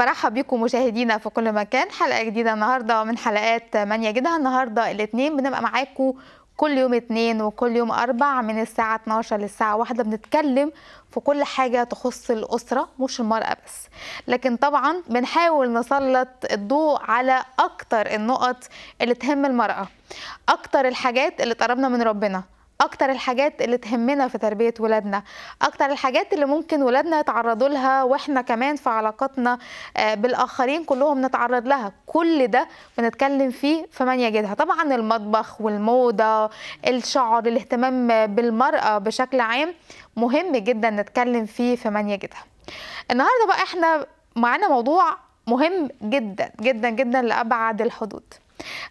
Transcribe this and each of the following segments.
برحب بكم مشاهدينا في كل مكان حلقه جديده النهارده من حلقات من جدا النهارده الاثنين بنبقى معاكم كل يوم اثنين وكل يوم اربع من الساعه 12 للساعه واحدة بنتكلم في كل حاجه تخص الاسره مش المراه بس لكن طبعا بنحاول نسلط الضوء على اكتر النقط اللي تهم المراه اكتر الحاجات اللي تقربنا من ربنا اكتر الحاجات اللي تهمنا في تربيه ولادنا اكتر الحاجات اللي ممكن ولادنا يتعرضوا لها واحنا كمان في علاقاتنا آه، بالاخرين كلهم نتعرض لها كل ده بنتكلم فيه في من يجدها طبعا المطبخ والموضه الشعر الاهتمام بالمراه بشكل عام مهم جدا نتكلم فيه في من يجدها النهارده بقى احنا معانا موضوع مهم جدا جدا جدا لابعد الحدود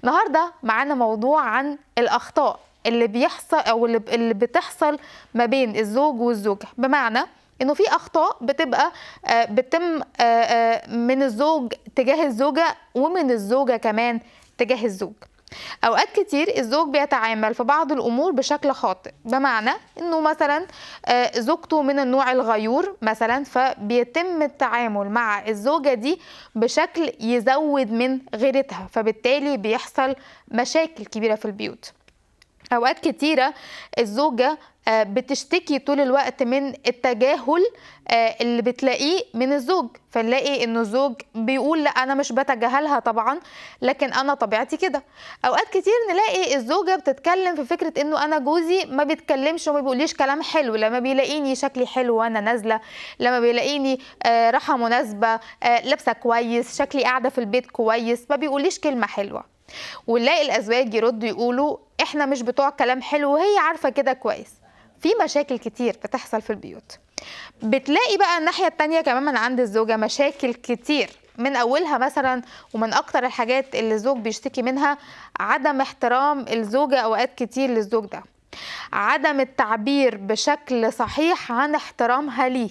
النهارده معانا موضوع عن الاخطاء اللي بيحصل او اللي بتحصل ما بين الزوج والزوجه بمعنى انه في اخطاء بتبقى آه، بتتم آه، آه، من الزوج تجاه الزوجه ومن الزوجه كمان تجاه الزوج اوقات كتير الزوج بيتعامل في بعض الامور بشكل خاطئ بمعنى انه مثلا زوجته من النوع الغيور مثلا فبيتم التعامل مع الزوجه دي بشكل يزود من غيرتها فبالتالي بيحصل مشاكل كبيره في البيوت اوقات كتيره الزوجه آه، بتشتكي طول الوقت من التجاهل آه، اللي بتلاقيه من الزوج فنلاقي ان الزوج بيقول لا انا مش بتجاهلها طبعا لكن انا طبيعتي كده اوقات كتير نلاقي الزوجه بتتكلم في فكره انه انا جوزي ما بيتكلمش وما بيقوليش كلام حلو لما بيلاقيني شكلي حلو وانا نازله لما بيلاقيني آه، راحه مناسبه لابسه كويس شكلي قاعده في البيت كويس ما بيقوليش كلمه حلوه ونلاقي الازواج يردوا يقولوا احنا مش بتوع كلام حلو وهي عارفه كده كويس في مشاكل كتير بتحصل في البيوت بتلاقي بقى الناحيه التانية كمان من عند الزوجه مشاكل كتير من اولها مثلا ومن اكتر الحاجات اللي الزوج بيشتكي منها عدم احترام الزوجه اوقات كتير للزوج ده عدم التعبير بشكل صحيح عن احترامها ليه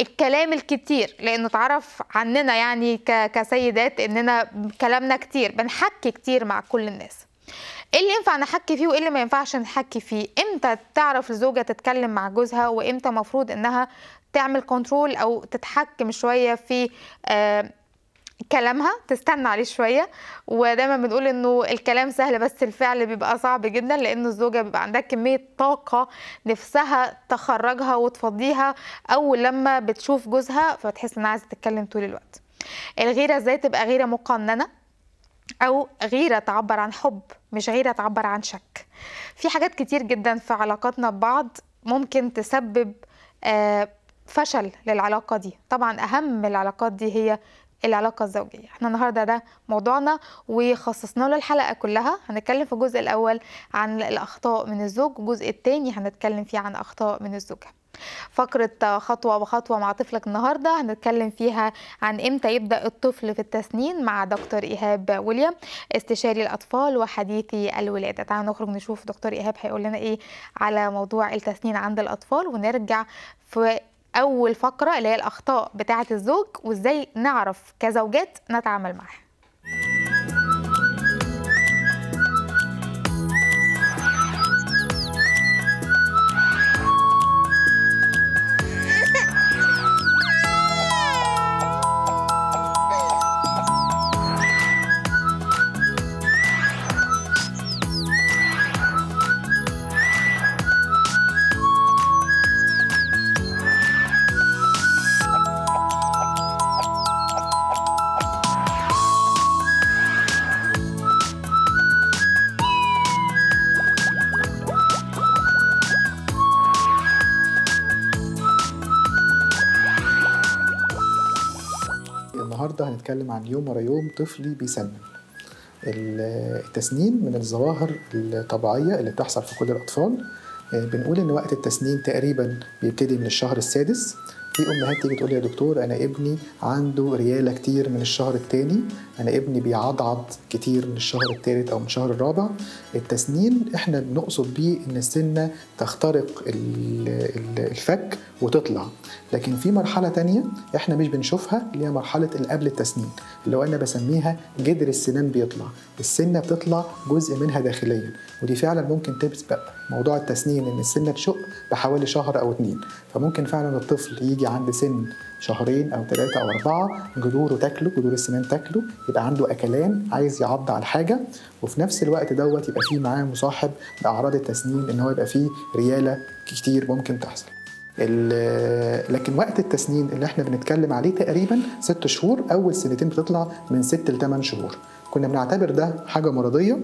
الكلام الكتير لانه اتعرف عننا يعني كسيدات اننا كلامنا كتير بنحكي كتير مع كل الناس ايه اللي ينفع نحكي فيه وايه اللي ما ينفعش نحكي فيه امتى تعرف الزوجه تتكلم مع جوزها وامتى مفروض انها تعمل كنترول او تتحكم شويه في آه كلامها تستنى عليه شويه ودايما بنقول انه الكلام سهل بس الفعل بيبقى صعب جدا لان الزوجه بيبقى عندها كميه طاقه نفسها تخرجها وتفضيها اول لما بتشوف جوزها فتحس انها عايزه تتكلم طول الوقت الغيره ازاي تبقى غيره مقننه أو غيرة تعبر عن حب مش غيرة تعبر عن شك في حاجات كتير جدا في علاقاتنا ببعض ممكن تسبب آه، فشل للعلاقة دي طبعا أهم العلاقات دي هي العلاقه الزوجيه احنا النهارده ده موضوعنا وخصصنا له الحلقه كلها هنتكلم في الجزء الاول عن الاخطاء من الزوج الجزء الثاني هنتكلم فيه عن اخطاء من الزوجه فقرة خطوة بخطوة مع طفلك النهاردة هنتكلم فيها عن امتى يبدأ الطفل في التسنين مع دكتور إيهاب ويليام استشاري الأطفال وحديثي الولادة تعالوا نخرج نشوف دكتور إيهاب هيقول لنا إيه على موضوع التسنين عند الأطفال ونرجع في اول فقره اللي هي الاخطاء بتاعه الزوج وازاي نعرف كزوجات نتعامل معاها بيتكلم عن يوم ورا يوم طفلي بيسنن التسنين من الظواهر الطبيعية اللي بتحصل في كل الأطفال آه، بنقول إن وقت التسنين تقريبا بيبتدي من الشهر السادس في امهات تيجي تقول لي يا دكتور انا ابني عنده رياله كتير من الشهر التاني انا ابني بيعضعض كتير من الشهر التالت او من الشهر الرابع التسنين احنا بنقصد بيه ان السنه تخترق الفك وتطلع لكن في مرحله تانية احنا مش بنشوفها اللي هي مرحله قبل التسنين اللي هو انا بسميها جدر السنان بيطلع السنه بتطلع جزء منها داخليا ودي فعلا ممكن تسبق موضوع التسنين ان السنه تشق بحوالي شهر او اتنين فممكن فعلا الطفل يجي عند سن شهرين او ثلاثه او اربعه جذوره تاكله جذور السنان تاكله يبقى عنده اكلان عايز يعض على الحاجه وفي نفس الوقت دوت يبقى فيه معاه مصاحب لاعراض التسنين ان هو يبقى فيه رياله كتير ممكن تحصل لكن وقت التسنين اللي احنا بنتكلم عليه تقريبا ست شهور اول سنتين بتطلع من ست لثمان شهور كنا بنعتبر ده حاجه مرضيه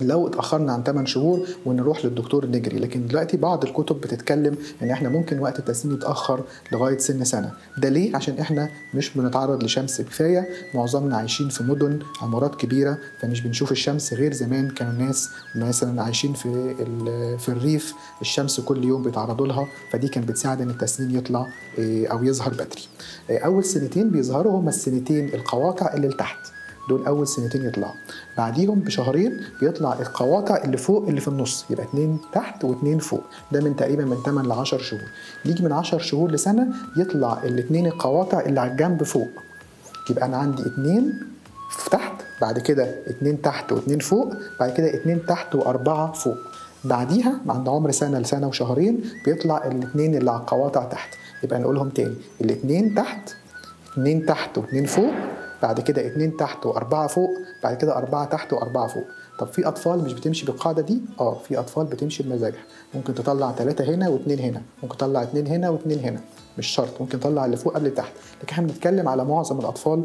لو اتاخرنا عن 8 شهور ونروح للدكتور نجري لكن دلوقتي بعض الكتب بتتكلم ان احنا ممكن وقت التسنين يتاخر لغايه سن سنه ده ليه عشان احنا مش بنتعرض لشمس كفايه معظمنا عايشين في مدن عمارات كبيره فمش بنشوف الشمس غير زمان كانوا الناس مثلا عايشين في في الريف الشمس كل يوم بيتعرضوا لها فدي كانت بتساعد ان التسنين يطلع آه، او يظهر بدري آه، اول سنتين بيظهروا هما السنتين القواقع اللي لتحت دول اول سنتين يطلعوا بعديهم بشهرين بيطلع القواطع اللي فوق اللي في النص يبقى اتنين تحت واتنين فوق ده من تقريبا من 8 ل 10 شهور يجي من 10 شهور لسنه يطلع الاتنين القواطع اللي على الجنب فوق يبقى انا عندي اتنين تحت بعد كده اتنين تحت واتنين فوق بعد كده اتنين تحت واربعه فوق بعديها عند عمر سنه لسنه وشهرين بيطلع الاثنين اللي على القواطع تحت يبقى نقولهم تاني الاثنين تحت اثنين تحت واثنين فوق بعد كده اتنين تحت واربعه فوق بعد كده اربعه تحت واربعه فوق طب في اطفال مش بتمشي بالقاعده دي اه في اطفال بتمشي بمزاجها ممكن تطلع ثلاثه هنا واتنين هنا ممكن تطلع اتنين هنا واتنين هنا مش شرط ممكن تطلع اللي فوق قبل تحت لكن احنا بنتكلم على معظم الاطفال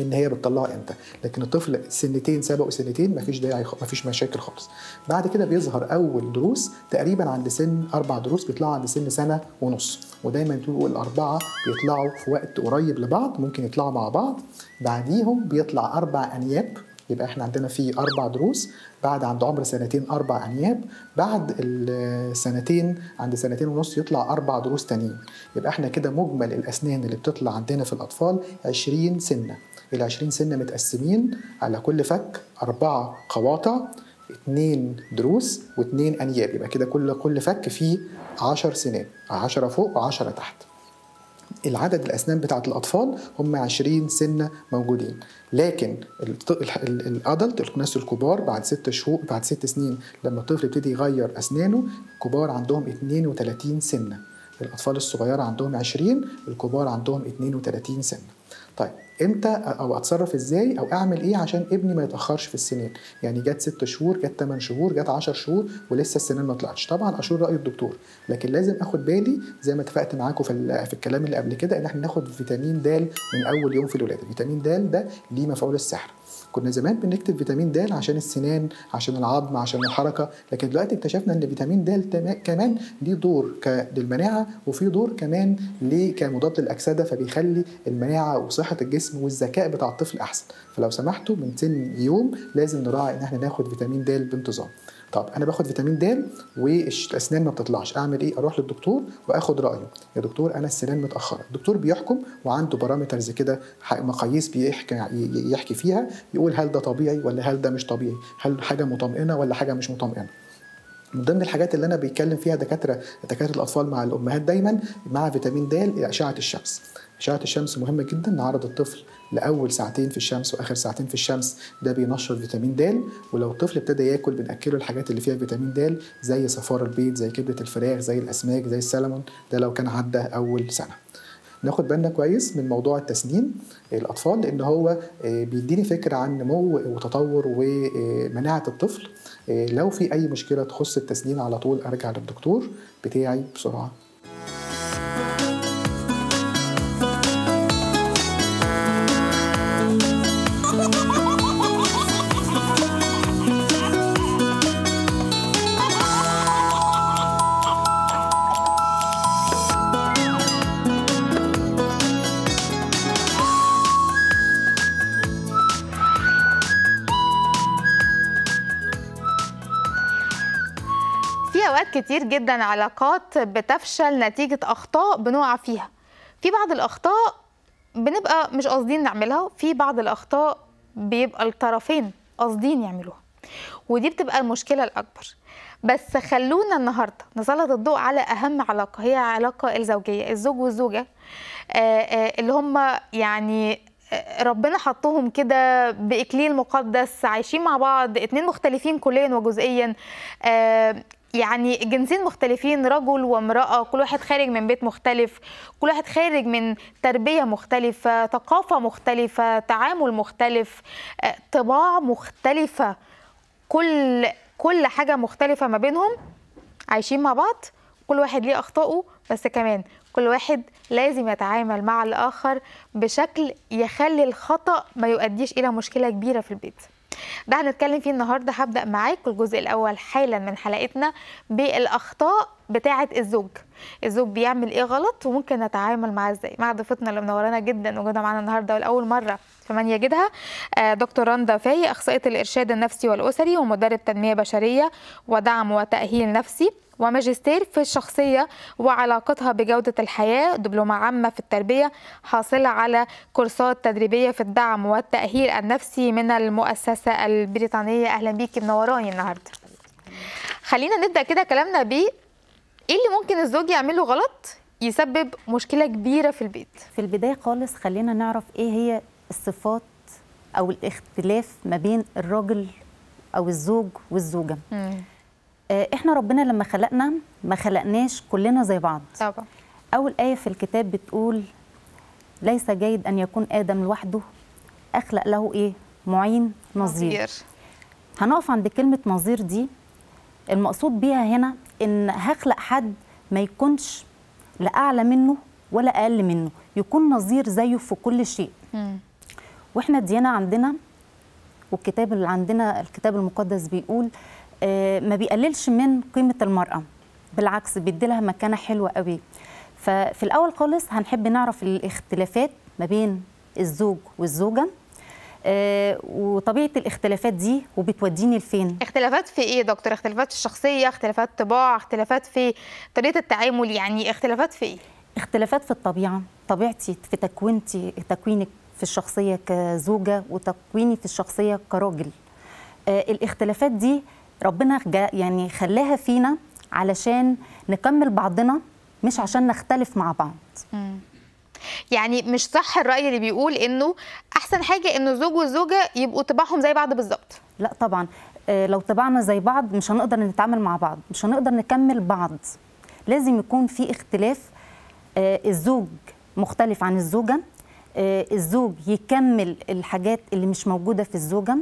ان هي بتطلعه امتى لكن الطفل سنتين سبقوا سنتين مفيش داعي مفيش مشاكل خالص بعد كده بيظهر اول دروس تقريبا عند سن اربع دروس بيطلعوا عند سن سنه ونص ودايما تقول الاربعه بيطلعوا في وقت قريب لبعض ممكن يطلعوا مع بعض بعديهم بيطلع اربع انياب يبقى احنا عندنا في اربع دروس بعد عند عمر سنتين اربع انياب بعد السنتين عند سنتين ونص يطلع اربع دروس تانيين يبقى احنا كده مجمل الاسنان اللي بتطلع عندنا في الاطفال 20 سنه إلى 20 سنة متقسمين على كل فك أربعة قواطع اتنين دروس واتنين أنياب يبقى كده كل كل فك فيه 10 سنان 10 فوق و10 تحت العدد الأسنان بتاعة الأطفال هم 20 سنة موجودين لكن الادلت الناس الكبار بعد ست شهور بعد ست سنين لما الطفل يبتدي يغير أسنانه الكبار عندهم 32 سنة الأطفال الصغيرة عندهم 20 الكبار عندهم 32 سنة طيب امتى او اتصرف ازاي او اعمل ايه عشان ابني ما يتاخرش في السنين يعني جت ست شهور جت 8 شهور جت 10 شهور ولسه السنين ما طلعتش طبعا اشور راي الدكتور لكن لازم اخد بالي زي ما اتفقت معاكم في, في الكلام اللي قبل كده ان احنا ناخد فيتامين د من اول يوم في الولاده فيتامين د ده ليه مفعول السحر كنا زمان بنكتب فيتامين د عشان السنان عشان العظم عشان الحركه لكن دلوقتي اكتشفنا ان فيتامين د كمان ليه دور للمناعه وفي دور كمان ليه كمضاد للاكسده فبيخلي المناعه وصحه الجسم والذكاء بتاع الطفل احسن فلو سمحتوا من سن يوم لازم نراعي ان احنا ناخد فيتامين د بانتظام طب انا باخد فيتامين د والاسنان ما بتطلعش اعمل ايه اروح للدكتور واخد رايه يا دكتور انا السنان متاخره الدكتور بيحكم وعنده بارامترز كده مقاييس بيحكي يحكي فيها يقول هل ده طبيعي ولا هل ده مش طبيعي هل حاجه مطمئنه ولا حاجه مش مطمئنه من ضمن الحاجات اللي انا بيتكلم فيها دكاتره دكاتره الاطفال مع الامهات دايما مع فيتامين د اشعه الشمس اشعه الشمس مهمه جدا نعرض الطفل لاول ساعتين في الشمس واخر ساعتين في الشمس ده بينشر فيتامين د ولو الطفل ابتدى ياكل بناكله الحاجات اللي فيها فيتامين د زي صفار البيض زي كبده الفراخ زي الاسماك زي السلمون ده لو كان عدى اول سنه ناخد بالنا كويس من موضوع التسنين الاطفال لان هو آه، بيديني فكره عن نمو وتطور ومناعه الطفل آه، لو في اي مشكله تخص التسنين على طول ارجع للدكتور بتاعي بسرعه كتير جدا علاقات بتفشل نتيجه اخطاء بنقع فيها في بعض الاخطاء بنبقى مش قاصدين نعملها في بعض الاخطاء بيبقى الطرفين قاصدين يعملوها ودي بتبقى المشكله الاكبر بس خلونا النهارده نسلط الضوء على اهم علاقه هي العلاقه الزوجيه الزوج والزوجه آه، آه، اللي هم يعني آه، ربنا حطهم كده باكليل مقدس عايشين مع بعض اتنين مختلفين كليا وجزئيا يعني جنسين مختلفين رجل وامرأة كل واحد خارج من بيت مختلف كل واحد خارج من تربية مختلفة ثقافة مختلفة تعامل مختلف آه، طباع مختلفة كل كل حاجة مختلفة ما بينهم عايشين مع بعض كل واحد ليه أخطائه بس كمان كل واحد لازم يتعامل مع الآخر بشكل يخلي الخطأ ما يؤديش إلى مشكلة كبيرة في البيت ده هنتكلم فيه النهارده هبدا معاك الجزء الاول حالا من حلقتنا بالاخطاء بتاعه الزوج الزوج بيعمل ايه غلط وممكن نتعامل معاه ازاي مع ضيفتنا اللي منورانا جدا وجودها معانا النهارده ولاول مره في من يجدها آه، دكتور رندا فاي اخصائيه الارشاد النفسي والاسري ومدرب تنميه بشريه ودعم وتاهيل نفسي وماجستير في الشخصية وعلاقتها بجودة الحياة دبلومة عامة في التربية حاصلة على كورسات تدريبية في الدعم والتأهيل النفسي من المؤسسة البريطانية أهلا بيكي منوراني النهاردة خلينا نبدأ كده كلامنا ب ايه اللي ممكن الزوج يعمله غلط يسبب مشكله كبيره في البيت في البدايه خالص خلينا نعرف ايه هي الصفات او الاختلاف ما بين الراجل او الزوج والزوجه مم. آه، احنا ربنا لما خلقنا ما خلقناش كلنا زي بعض طبعا اول ايه في الكتاب بتقول ليس جيد ان يكون ادم لوحده اخلق له ايه معين نظير, نظير. هنقف عند كلمه نظير دي المقصود بيها هنا ان هخلق حد ما يكونش لا اعلى منه ولا اقل منه يكون نظير زيه في كل شيء م. واحنا الديانه عندنا والكتاب اللي عندنا الكتاب المقدس بيقول آه، ما بيقللش من قيمه المراه بالعكس بيديلها مكانه حلوه قوي ففي الاول خالص هنحب نعرف الاختلافات ما بين الزوج والزوجه آه، وطبيعه الاختلافات دي وبتوديني لفين اختلافات في ايه دكتور اختلافات في الشخصيه اختلافات طباع اختلافات في طريقه التعامل يعني اختلافات في ايه اختلافات في الطبيعه طبيعتي في تكوينتي تكوينك في الشخصيه كزوجه وتكويني في الشخصيه كراجل آه، الاختلافات دي ربنا يعني خلاها فينا علشان نكمل بعضنا مش عشان نختلف مع بعض يعني مش صح الراي اللي بيقول انه احسن حاجه انه الزوج والزوجه يبقوا طباعهم زي بعض بالظبط لا طبعا آه، لو طباعنا زي بعض مش هنقدر نتعامل مع بعض مش هنقدر نكمل بعض لازم يكون في اختلاف آه، الزوج مختلف عن الزوجه آه، الزوج يكمل الحاجات اللي مش موجوده في الزوجه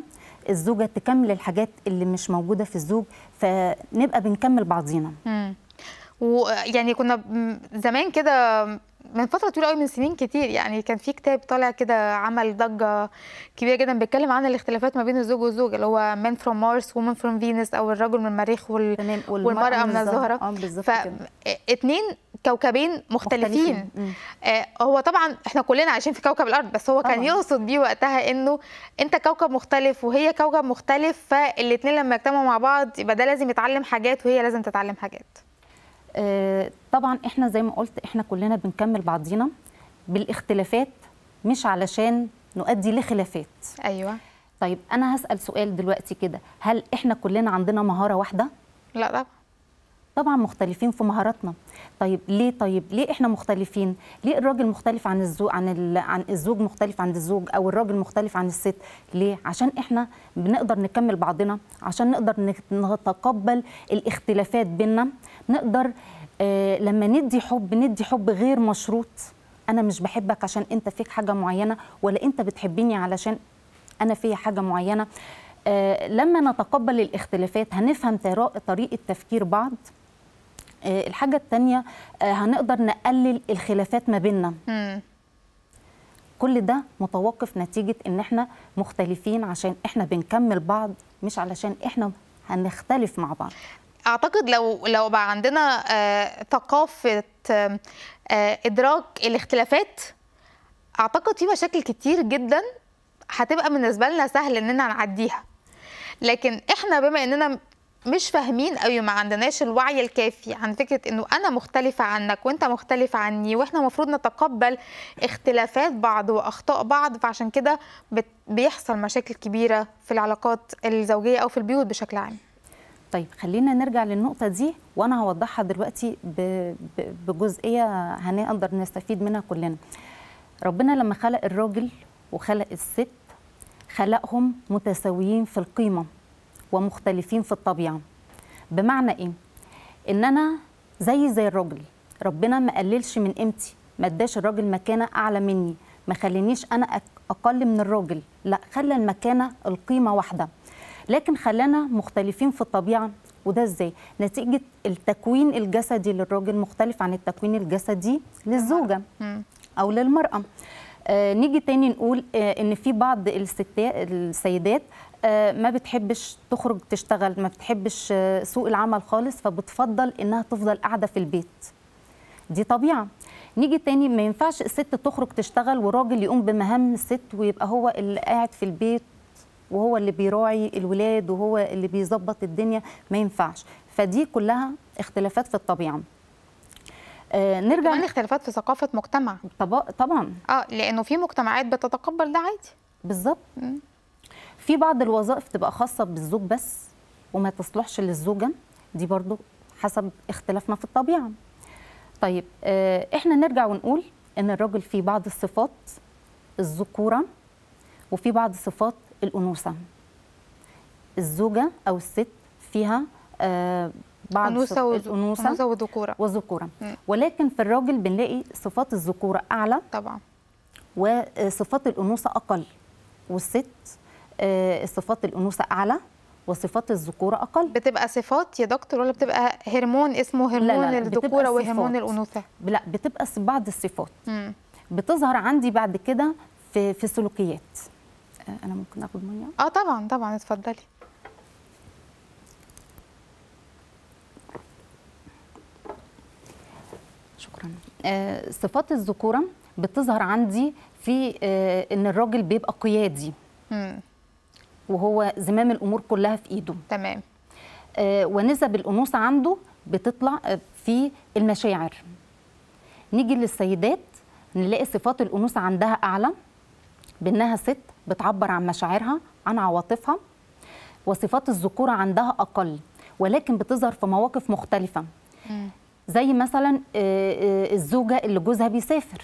الزوجه تكمل الحاجات اللي مش موجوده في الزوج فنبقى بنكمل بعضينا مم. ويعني كنا زمان كده من فتره طويله قوي من سنين كتير يعني كان في كتاب طالع كده عمل ضجه كبيره جدا بيتكلم عن الاختلافات ما بين الزوج والزوجه اللي هو مان فروم مارس وومن فروم فينس او الرجل من المريخ وال... والمراه من الزهره اه بالظبط فاتنين كوكبين مختلفين, مختلفين. آه هو طبعا احنا كلنا عايشين في كوكب الارض بس هو طبعا. كان يقصد بيه وقتها انه انت كوكب مختلف وهي كوكب مختلف فالاثنين لما يجتمعوا مع بعض يبقى ده لازم يتعلم حاجات وهي لازم تتعلم حاجات آه طبعا احنا زي ما قلت احنا كلنا بنكمل بعضينا بالاختلافات مش علشان نؤدي لخلافات ايوه طيب انا هسال سؤال دلوقتي كده هل احنا كلنا عندنا مهاره واحده لا طبعا طبعا مختلفين في مهاراتنا طيب ليه طيب ليه احنا مختلفين ليه الراجل مختلف عن الزوج عن ال... عن الزوج مختلف عن الزوج او الراجل مختلف عن الست ليه عشان احنا بنقدر نكمل بعضنا عشان نقدر نتقبل الاختلافات بينا نقدر آه لما ندي حب ندي حب غير مشروط انا مش بحبك عشان انت فيك حاجه معينه ولا انت بتحبني علشان انا فيا حاجه معينه آه لما نتقبل الاختلافات هنفهم طريقه تفكير بعض آه، الحاجه الثانيه آه، هنقدر نقلل الخلافات ما بيننا كل ده متوقف نتيجه ان احنا مختلفين عشان احنا بنكمل بعض مش علشان احنا هنختلف مع بعض اعتقد لو لو بقى عندنا آه، ثقافه ادراك الاختلافات اعتقد في مشاكل كتير جدا هتبقى بالنسبه لنا سهل اننا نعديها لكن احنا بما اننا مش فاهمين قوي ما عندناش الوعي الكافي عن فكره انه انا مختلفه عنك وانت مختلف عني واحنا المفروض نتقبل اختلافات بعض واخطاء بعض فعشان كده بيحصل مشاكل كبيره في العلاقات الزوجيه او في البيوت بشكل عام طيب خلينا نرجع للنقطه دي وانا هوضحها دلوقتي بجزئيه هنقدر نستفيد منها كلنا ربنا لما خلق الراجل وخلق الست خلقهم متساويين في القيمه ومختلفين في الطبيعه بمعنى ايه ان انا زي زي الراجل ربنا ما قللش من قيمتي ما اداش الراجل مكانه اعلى مني ما خلينيش انا اقل من الراجل لا خلى المكانه القيمه واحده لكن خلانا مختلفين في الطبيعه وده ازاي نتيجه التكوين الجسدي للراجل مختلف عن التكوين الجسدي للزوجه او للمراه آه نيجي تاني نقول آه ان في بعض الستات السيدات ما بتحبش تخرج تشتغل ما بتحبش آه، سوق العمل خالص فبتفضل انها تفضل قاعده في البيت دي طبيعه نيجي تاني ما ينفعش الست تخرج تشتغل وراجل يقوم بمهام الست ويبقى هو اللي قاعد في البيت وهو اللي بيراعي الولاد وهو اللي بيظبط الدنيا ما ينفعش فدي كلها اختلافات في الطبيعه آه نرجع كمان اختلافات في ثقافه مجتمع طبعا اه لانه في مجتمعات بتتقبل ده عادي بالظبط في بعض الوظائف تبقى خاصه بالزوج بس وما تصلحش للزوجه دي برضو حسب اختلافنا في الطبيعه طيب آه، احنا نرجع ونقول ان الراجل في بعض الصفات الذكوره وفي بعض صفات الانوثه الزوجه او الست فيها آه، بعض أنوثة الانوثه وذكورة وذكورة ولكن في الراجل بنلاقي صفات الذكوره اعلى طبعا وصفات الانوثه اقل والست آه، صفات الانوثه اعلى وصفات الذكوره اقل بتبقى صفات يا دكتور ولا بتبقى هرمون اسمه هرمون الذكوره وهرمون الانوثه لا بتبقى بعض الصفات مم. بتظهر عندي بعد كده في في سلوكيات آه، انا ممكن اخد ميه اه طبعا طبعا اتفضلي شكرا آه، صفات الذكوره بتظهر عندي في ان الراجل بيبقى قيادي مم. وهو زمام الامور كلها في ايده تمام آه، ونسب الانوثه عنده بتطلع في المشاعر نيجي للسيدات نلاقي صفات الانوثه عندها اعلى بانها ست بتعبر عن مشاعرها عن عواطفها وصفات الذكوره عندها اقل ولكن بتظهر في مواقف مختلفه زي مثلا آه، آه، الزوجه اللي جوزها بيسافر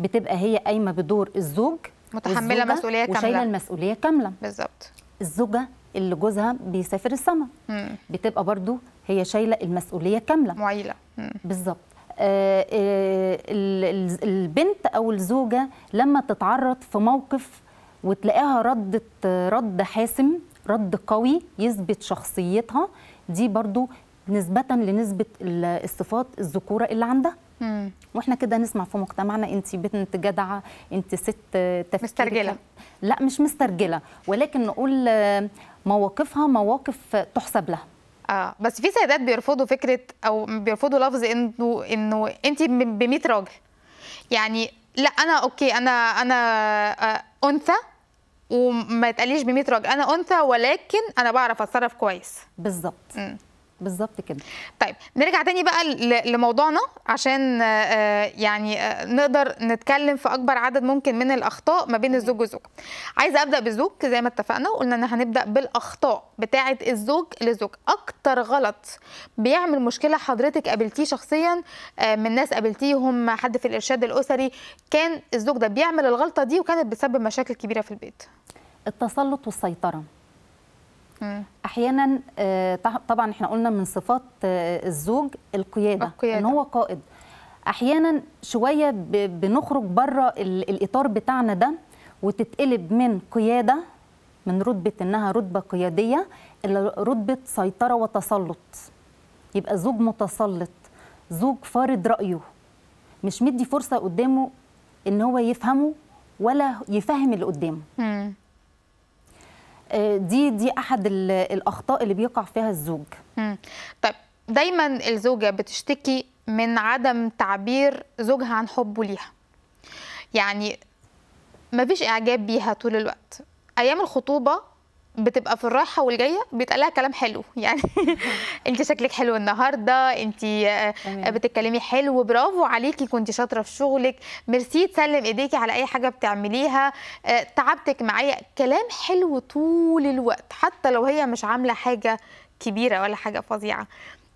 بتبقى هي قايمه بدور الزوج متحمله مسؤوليه كامله وشايله المسؤوليه كامله بالظبط الزوجه اللي جوزها بيسافر السما بتبقى برضو هي شايله المسؤوليه كامله معيله بالظبط آه, آه، البنت او الزوجه لما تتعرض في موقف وتلاقيها ردت رد حاسم رد قوي يثبت شخصيتها دي برضو نسبة لنسبة الصفات الذكورة اللي عندها مم. واحنا كده نسمع في مجتمعنا انت بنت جدعه انت ست تفكيرك مسترجله لا مش مسترجله ولكن نقول مواقفها مواقف تحسب لها اه بس في سيدات بيرفضوا فكره او بيرفضوا لفظ انه انه انت ب 100 راجل يعني لا انا اوكي انا انا آه، انثى وما تقليش ب 100 راجل انا انثى ولكن انا بعرف اتصرف كويس بالظبط بالظبط كده طيب نرجع تاني بقى لموضوعنا عشان آه، يعني آه، نقدر نتكلم في اكبر عدد ممكن من الاخطاء ما بين الزوج والزوجه عايزه ابدا بالزوج زي ما اتفقنا وقلنا ان هنبدا بالاخطاء بتاعه الزوج للزوج اكتر غلط بيعمل مشكله حضرتك قابلتيه شخصيا آه، من ناس قابلتيهم حد في الارشاد الاسري كان الزوج ده بيعمل الغلطه دي وكانت بتسبب مشاكل كبيره في البيت التسلط والسيطره احيانا آه، طبعا احنا قلنا من صفات آه، الزوج القياده, القيادة. ان هو قائد احيانا شويه بنخرج بره الاطار بتاعنا ده وتتقلب من قياده من رتبه انها رتبه قياديه الى رتبه سيطره وتسلط يبقى زوج متسلط زوج فارض رايه مش مدي فرصه قدامه ان هو يفهمه ولا يفهم اللي قدامه دي دي احد الاخطاء اللي بيقع فيها الزوج طيب دايما الزوجه بتشتكي من عدم تعبير زوجها عن حبه ليها يعني مفيش اعجاب بيها طول الوقت ايام الخطوبه بتبقى في الراحه والجايه بيتقال لها كلام حلو يعني انت شكلك حلو النهارده انت آه، بتتكلمي حلو برافو عليكي كنت شاطره في شغلك ميرسي تسلم ايديكي على اي حاجه بتعمليها آه، تعبتك معايا كلام حلو طول الوقت حتى لو هي مش عامله حاجه كبيره ولا حاجه فظيعه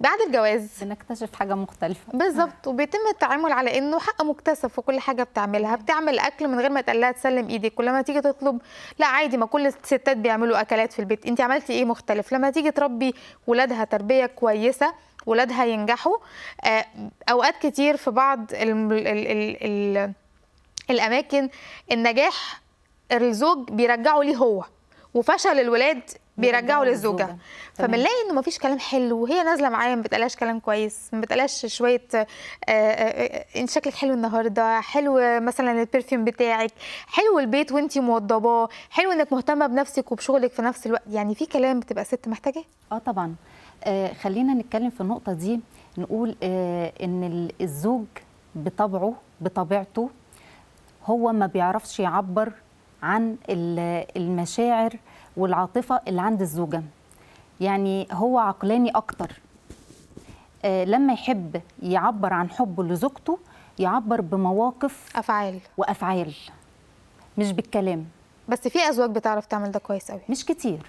بعد الجواز بنكتشف حاجه مختلفه بالظبط وبيتم التعامل على انه حق مكتسب في كل حاجه بتعملها بتعمل اكل من غير ما تقلها تسلم ايدك ولما تيجي تطلب لا عادي ما كل الستات بيعملوا اكلات في البيت انت عملتي ايه مختلف لما تيجي تربي ولادها تربيه كويسه ولادها ينجحوا آه، اوقات كتير في بعض الـ الـ الـ الاماكن النجاح الزوج بيرجعه ليه هو وفشل الولاد بيرجعوا للزوجه فبنلاقي انه مفيش كلام حلو وهي نازله معايا ما بتقلاش كلام كويس ما بتقلاش شويه آه، آه، آه، انت شكلك حلو النهارده حلو مثلا البرفيوم بتاعك حلو البيت وانت موضباه حلو انك مهتمه بنفسك وبشغلك في نفس الوقت يعني في كلام بتبقى ست محتاجاه اه طبعا آه خلينا نتكلم في النقطه دي نقول آه ان الزوج بطبعه بطبيعته هو ما بيعرفش يعبر عن المشاعر والعاطفة اللي عند الزوجة يعني هو عقلاني أكتر آه، لما يحب يعبر عن حبه لزوجته يعبر بمواقف أفعال وأفعال مش بالكلام بس في أزواج بتعرف تعمل ده كويس أوي مش كتير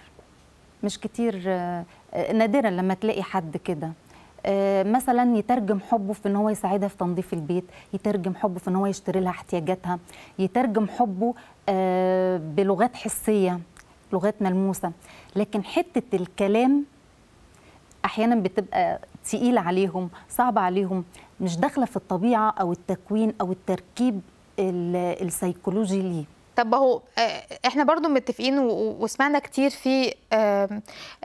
مش كتير آه، آه، نادرا لما تلاقي حد كده آه، مثلا يترجم حبه في ان هو يساعدها في تنظيف البيت يترجم حبه في ان هو يشتري لها احتياجاتها يترجم حبه آه، بلغات حسيه لغات ملموسه لكن حته الكلام احيانا بتبقى ثقيله عليهم صعبه عليهم مش داخله في الطبيعه او التكوين او التركيب السيكولوجي ليه طب هو آه، احنا برضو متفقين وسمعنا كتير في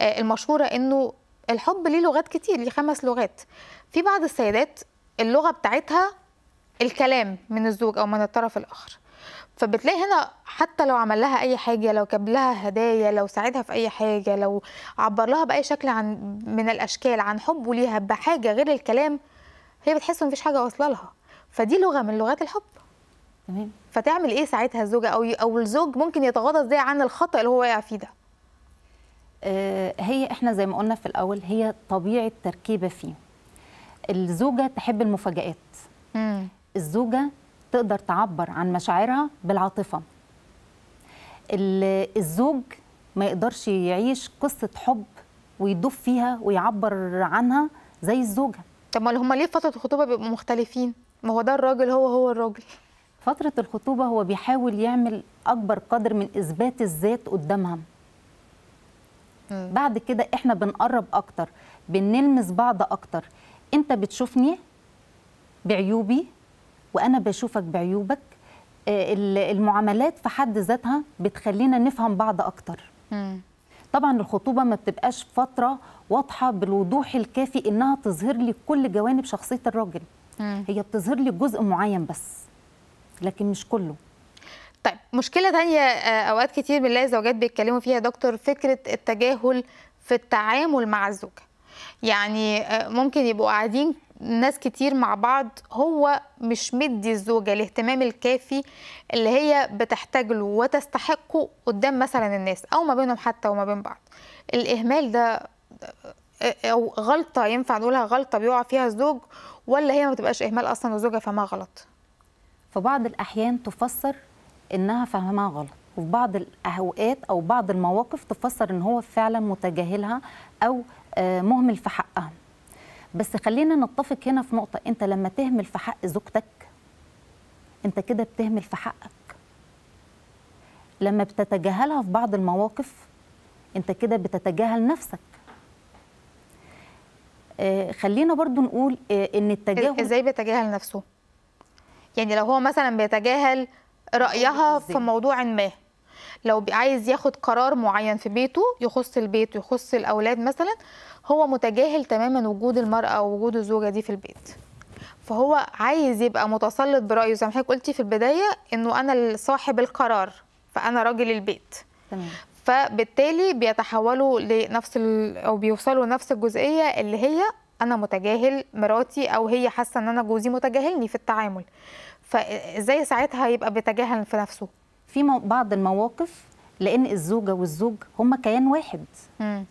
المشهوره انه الحب ليه لغات كتير ليه خمس لغات في بعض السيدات اللغه بتاعتها الكلام من الزوج او من الطرف الاخر فبتلاقي هنا حتى لو عمل لها اي حاجه لو جاب لها هدايا لو ساعدها في اي حاجه لو عبر لها باي شكل عن من الاشكال عن حبه ليها بحاجه غير الكلام هي بتحس ان مفيش حاجه واصله لها فدي لغه من لغات الحب تمام فتعمل ايه ساعتها الزوجه او او الزوج ممكن يتغاضى ازاي عن الخطا اللي هو واقع فيه ده آه، هي احنا زي ما قلنا في الاول هي طبيعه تركيبه فيه الزوجه تحب المفاجات الزوجه تقدر تعبر عن مشاعرها بالعاطفه الزوج ما يقدرش يعيش قصه حب ويدف فيها ويعبر عنها زي الزوجه طب ما هم ليه فتره الخطوبه بيبقوا مختلفين ما هو ده الراجل هو هو الراجل فتره الخطوبه هو بيحاول يعمل اكبر قدر من اثبات الذات قدامها بعد كده احنا بنقرب اكتر بنلمس بعض اكتر انت بتشوفني بعيوبي وانا بشوفك بعيوبك آه، المعاملات في حد ذاتها بتخلينا نفهم بعض اكتر طبعا الخطوبه ما بتبقاش فتره واضحه بالوضوح الكافي انها تظهر لي كل جوانب شخصيه الراجل هي بتظهر لي جزء معين بس لكن مش كله طيب مشكلة تانية آه، أوقات كتير بنلاقي زوجات بيتكلموا فيها دكتور فكرة التجاهل في التعامل مع الزوجة يعني آه، ممكن يبقوا قاعدين ناس كتير مع بعض هو مش مدي الزوجة الاهتمام الكافي اللي هي بتحتاج له وتستحقه قدام مثلا الناس أو ما بينهم حتى وما بين بعض الإهمال ده آه، أو غلطة ينفع نقولها غلطة بيقع فيها الزوج ولا هي ما بتبقاش إهمال أصلا الزوجة فما غلط في بعض الأحيان تفسر انها فاهمها غلط وفي بعض الاوقات او بعض المواقف تفسر ان هو فعلا متجاهلها او آه، مهمل في حقها بس خلينا نتفق هنا في نقطه انت لما تهمل في حق زوجتك انت كده بتهمل في حقك لما بتتجاهلها في بعض المواقف انت كده بتتجاهل نفسك آه، خلينا برضو نقول آه، ان التجاهل ازاي بيتجاهل نفسه يعني لو هو مثلا بيتجاهل رايها في موضوع ما لو عايز ياخد قرار معين في بيته يخص البيت يخص الاولاد مثلا هو متجاهل تماما وجود المراه او وجود الزوجه دي في البيت فهو عايز يبقى متسلط برايه زي ما حضرتك قلتي في البدايه انه انا صاحب القرار فانا راجل البيت تمام فبالتالي بيتحولوا لنفس ال... او بيوصلوا لنفس الجزئيه اللي هي انا متجاهل مراتي او هي حاسه ان انا جوزي متجاهلني في التعامل فازاي ساعتها يبقى بيتجاهل في نفسه في بعض المواقف لان الزوجه والزوج هم كيان واحد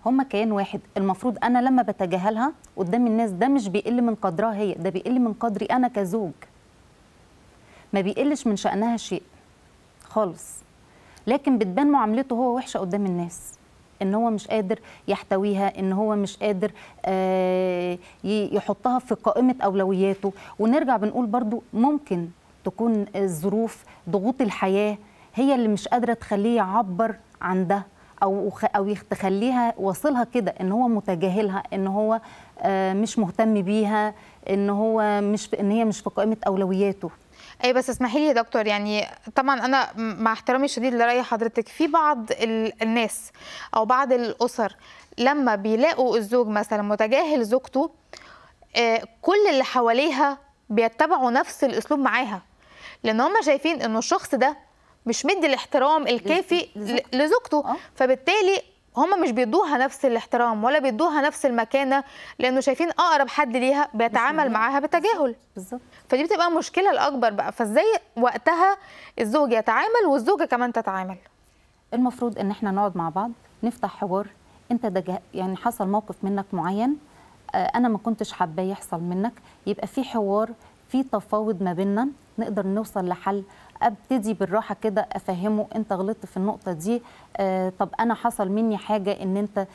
هم كيان واحد المفروض انا لما بتجاهلها قدام الناس ده مش بيقل من قدرها هي ده بيقل من قدري انا كزوج ما بيقلش من شأنها شيء خالص لكن بتبان معاملته هو وحشه قدام الناس ان هو مش قادر يحتويها ان هو مش قادر آه، يحطها في قائمه اولوياته ونرجع بنقول برضو ممكن تكون الظروف ضغوط الحياه هي اللي مش قادره تخليه يعبر عن ده او او تخليها واصلها كده ان هو متجاهلها ان هو آه، مش مهتم بيها ان هو مش ان هي مش في قائمه اولوياته اي بس اسمحي لي يا دكتور يعني طبعا انا مع احترامي الشديد لراي حضرتك في بعض الناس او بعض الاسر لما بيلاقوا الزوج مثلا متجاهل زوجته آه، كل اللي حواليها بيتبعوا نفس الاسلوب معاها لان هم شايفين انه الشخص ده مش مدي الاحترام الكافي لزوجته آه. فبالتالي هم مش بيدوها نفس الاحترام ولا بيدوها نفس المكانه لانه شايفين اقرب حد ليها بيتعامل معاها بتجاهل بالظبط فدي بتبقى المشكله الاكبر بقى فازاي وقتها الزوج يتعامل والزوجه كمان تتعامل المفروض ان احنا نقعد مع بعض نفتح حوار انت ده يعني حصل موقف منك معين آه، انا ما كنتش حابه يحصل منك يبقى في حوار في تفاوض ما بيننا نقدر نوصل لحل ابتدي بالراحه كده افهمه انت غلطت في النقطه دي آه، طب انا حصل مني حاجه ان انت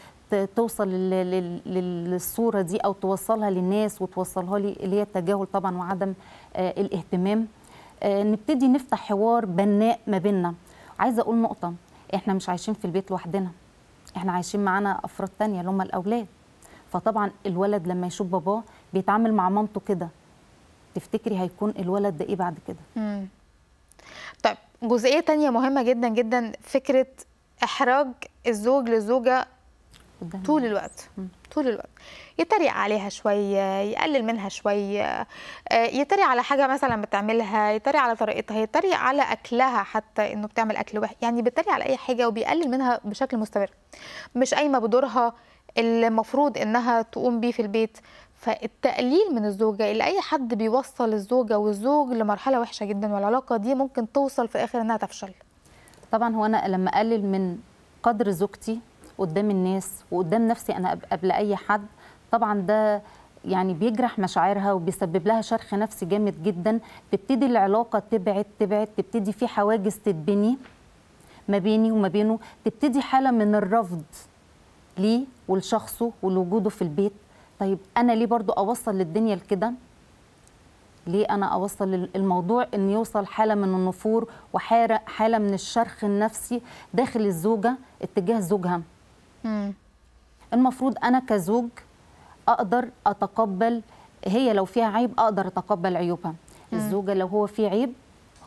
توصل للصوره دي او توصلها للناس وتوصلها لي اللي هي التجاهل طبعا وعدم آه، الاهتمام آه، نبتدي نفتح حوار بناء ما بيننا عايزه اقول نقطه احنا مش عايشين في البيت لوحدنا احنا عايشين معانا افراد تانية اللي هم الاولاد فطبعا الولد لما يشوف باباه بيتعامل مع مامته كده تفتكري هيكون الولد ده ايه بعد كده مم. طيب جزئيه تانية مهمه جدا جدا فكره احراج الزوج للزوجه طول الوقت مم. طول الوقت يتريق عليها شويه يقلل منها شويه آه، يتريق على حاجه مثلا بتعملها يتريق على طريقتها يتريق على اكلها حتى انه بتعمل اكل وحش يعني بيتريق على اي حاجه وبيقلل منها بشكل مستمر مش قايمه بدورها المفروض انها تقوم بيه في البيت فالتقليل من الزوجه اللي اي حد بيوصل الزوجه والزوج لمرحله وحشه جدا والعلاقه دي ممكن توصل في الاخر انها تفشل طبعا هو انا لما اقلل من قدر زوجتي قدام الناس وقدام نفسي انا قبل اي حد طبعا ده يعني بيجرح مشاعرها وبيسبب لها شرخ نفسي جامد جدا تبتدي العلاقه تبعد تبعد تبتدي في حواجز تتبني ما بيني وما بينه تبتدي حاله من الرفض ليه ولشخصه ولوجوده في البيت طيب انا ليه برضو اوصل للدنيا لكده ليه انا اوصل الموضوع ان يوصل حاله من النفور وحاله من الشرخ النفسي داخل الزوجه اتجاه زوجها مم. المفروض انا كزوج اقدر اتقبل هي لو فيها عيب اقدر اتقبل عيوبها مم. الزوجه لو هو فيه عيب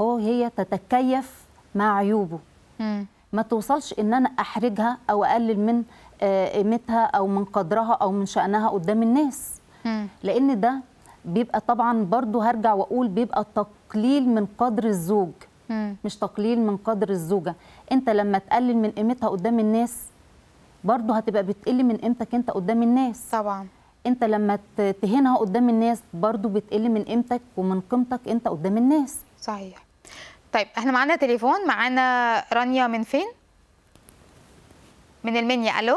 هو هي تتكيف مع عيوبه مم. ما توصلش ان انا احرجها او اقلل من آه، قيمتها او من قدرها او من شانها قدام الناس لان ده بيبقى طبعا برضو هرجع واقول بيبقى تقليل من قدر الزوج مش تقليل من قدر الزوجه انت لما تقلل من قيمتها قدام الناس برضو هتبقى بتقل من قيمتك انت قدام الناس طبعا انت لما تهينها قدام الناس برضو بتقل من قيمتك ومن قيمتك انت قدام الناس صحيح طيب احنا معانا تليفون معانا رانيا من فين من المنيا الو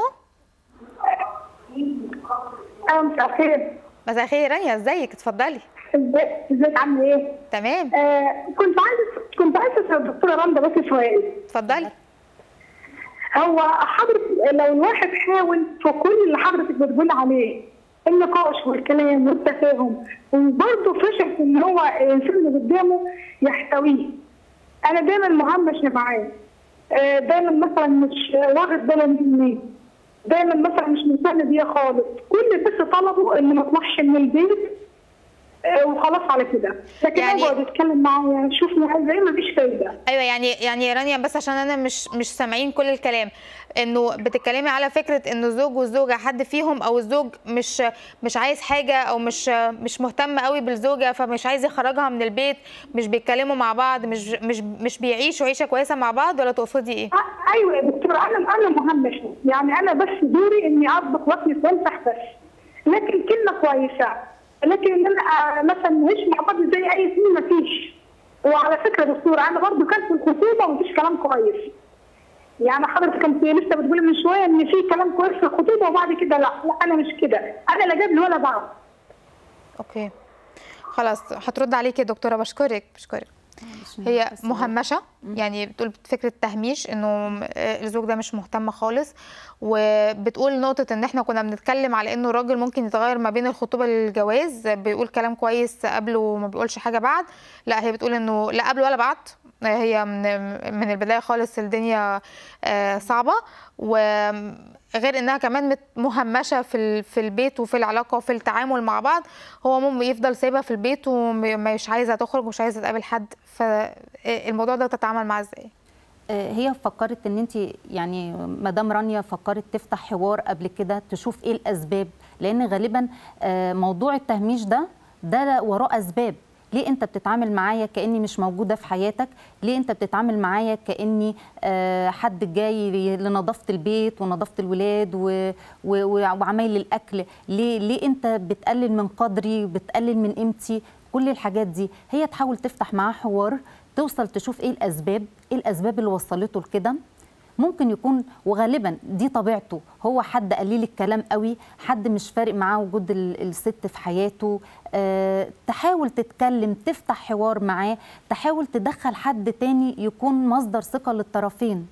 أه، مساء الخير مساء الخير رانيا ازيك اتفضلي ازيك عامله ايه تمام آه كنت عايزه كنت عايزه الدكتوره رندا بس شويه اتفضلي هو حضرتك لو الواحد حاول في كل اللي حضرتك بتقول عليه النقاش والكلام والتفاهم وبرضه فشل في ان هو الانسان اللي قدامه يحتويه انا دايما مهمش معاه آه، دايما مثلا مش واخد باله مني دايما مثلا مش مهتم بيا خالص كل بس طلبه ان ما اطلعش من البيت آه، وخلاص على كده لكن يعني... اقعد اتكلم معايا شوفني عايزه ايه فيش فايده ايوه يعني يعني رانيا بس عشان انا مش مش سامعين كل الكلام انه بتتكلمي على فكره ان الزوج والزوجه حد فيهم او الزوج مش مش عايز حاجه او مش مش مهتم قوي بالزوجه فمش عايز يخرجها من البيت مش بيتكلموا مع بعض مش مش مش بيعيشوا عيشه كويسه مع بعض ولا تقصدي ايه؟ آه، ايوه يا دكتور انا انا مهمشه يعني انا بس دوري اني اطبخ واكنس وامسح بس لكن كلمه كويسه لكن ان انا آه، مثلا مش مع بعض زي اي ما مفيش وعلى فكره دكتور انا برضو كان في الخطوبه ومفيش كلام كويس يعني حضرتك كنت لسه بتقولي من شويه ان في كلام كويس في الخطوبه وبعد كده لا لا انا مش كده انا لا جاب ولا بعض اوكي خلاص هترد عليك يا دكتوره بشكرك بشكرك هي مهمشه يعني بتقول فكره تهميش انه آه، الزوج ده مش مهتم خالص وبتقول نقطه ان احنا كنا بنتكلم على انه الراجل ممكن يتغير ما بين الخطوبه للجواز بيقول كلام كويس قبله وما بيقولش حاجه بعد لا هي بتقول انه لا قبل ولا بعد هي من من البدايه خالص الدنيا آه، صعبه وغير انها كمان مهمشه في في البيت وفي العلاقه وفي التعامل مع بعض هو مم يفضل سايبها في البيت ومش عايزه تخرج ومش عايزه تقابل حد فالموضوع ده تتعامل معاه ازاي آه، هي فكرت ان انت يعني مدام رانيا فكرت تفتح حوار قبل كده تشوف ايه الاسباب لان غالبا آه، موضوع التهميش ده ده وراه اسباب ليه انت بتتعامل معايا كاني مش موجوده في حياتك ليه انت بتتعامل معايا كاني آه، حد جاي لنظافه البيت ونظافه الولاد وعمايل الاكل ليه ليه انت بتقلل من قدري بتقلل من قيمتي كل الحاجات دي هي تحاول تفتح معاه حوار توصل تشوف ايه الاسباب ايه الاسباب اللي وصلته لكده ممكن يكون وغالبا دي طبيعته هو حد قليل الكلام قوي حد مش فارق معاه وجود الست في حياته أه تحاول تتكلم تفتح حوار معاه تحاول تدخل حد تاني يكون مصدر ثقة للطرفين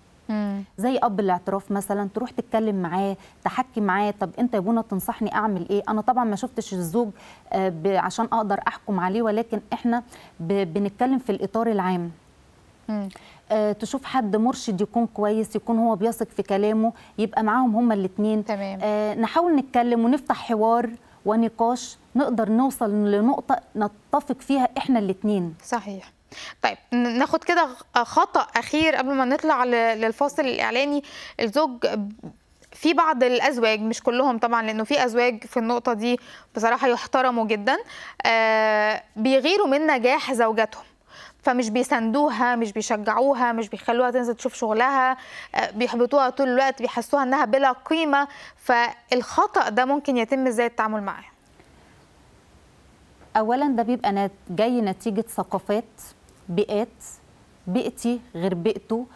زي اب الاعتراف مثلا تروح تتكلم معاه تحكي معاه طب انت يا بونا تنصحني اعمل ايه انا طبعا ما شفتش الزوج آه، عشان اقدر احكم عليه ولكن احنا بنتكلم في الاطار العام م. آه، تشوف حد مرشد يكون كويس يكون هو بيثق في كلامه يبقى معاهم هما الاثنين آه، نحاول نتكلم ونفتح حوار ونقاش نقدر نوصل لنقطه نتفق فيها احنا الاثنين صحيح طيب ناخد كده خطا اخير قبل ما نطلع للفاصل الاعلاني الزوج في بعض الازواج مش كلهم طبعا لانه في ازواج في النقطه دي بصراحه يحترموا جدا آه، بيغيروا من نجاح زوجاتهم فمش بيساندوها مش بيشجعوها مش بيخلوها تنزل تشوف شغلها آه، بيحبطوها طول الوقت بيحسوها انها بلا قيمه فالخطا ده ممكن يتم ازاي التعامل معاه اولا ده بيبقى جاي نتيجه ثقافات بيئات بيئتي غير بيئته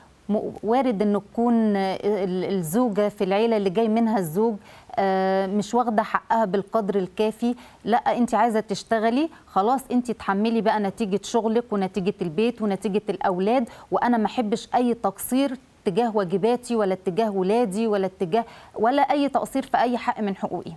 وارد ان تكون الزوجه في العيله اللي جاي منها الزوج آه، مش واخده حقها بالقدر الكافي لا انت عايزه تشتغلي خلاص انت تحملي بقى نتيجه شغلك ونتيجه البيت ونتيجه الاولاد وانا ما احبش اي تقصير تجاه واجباتي ولا اتجاه ولادي ولا اتجاه ولا اي تقصير في اي حق من حقوقي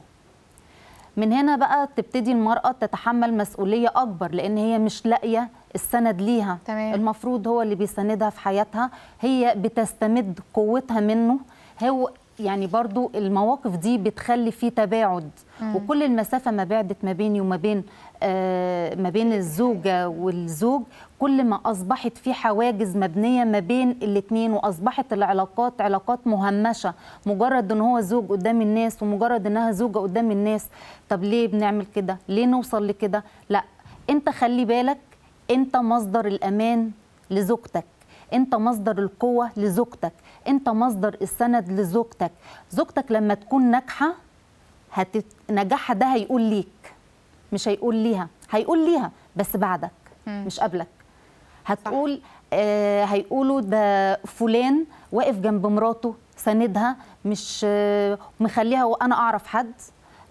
من هنا بقى تبتدي المرأة تتحمل مسؤولية أكبر لأن هي مش لاقية السند ليها تمام. المفروض هو اللي بيسندها في حياتها هي بتستمد قوتها منه هو يعني برضو المواقف دي بتخلي في تباعد مم. وكل المسافه ما بعدت ما بيني وما بين آه ما بين الزوجه والزوج كل ما اصبحت في حواجز مبنيه ما بين الاثنين واصبحت العلاقات علاقات مهمشه مجرد ان هو زوج قدام الناس ومجرد انها زوجه قدام الناس طب ليه بنعمل كده ليه نوصل لكده لا انت خلي بالك انت مصدر الامان لزوجتك انت مصدر القوه لزوجتك انت مصدر السند لزوجتك زوجتك لما تكون ناجحه هتت... نجاحها ده هيقول ليك مش هيقول ليها هيقول ليها بس بعدك مم. مش قبلك هتقول آه هيقولوا ده فلان واقف جنب مراته ساندها مش آه مخليها وانا اعرف حد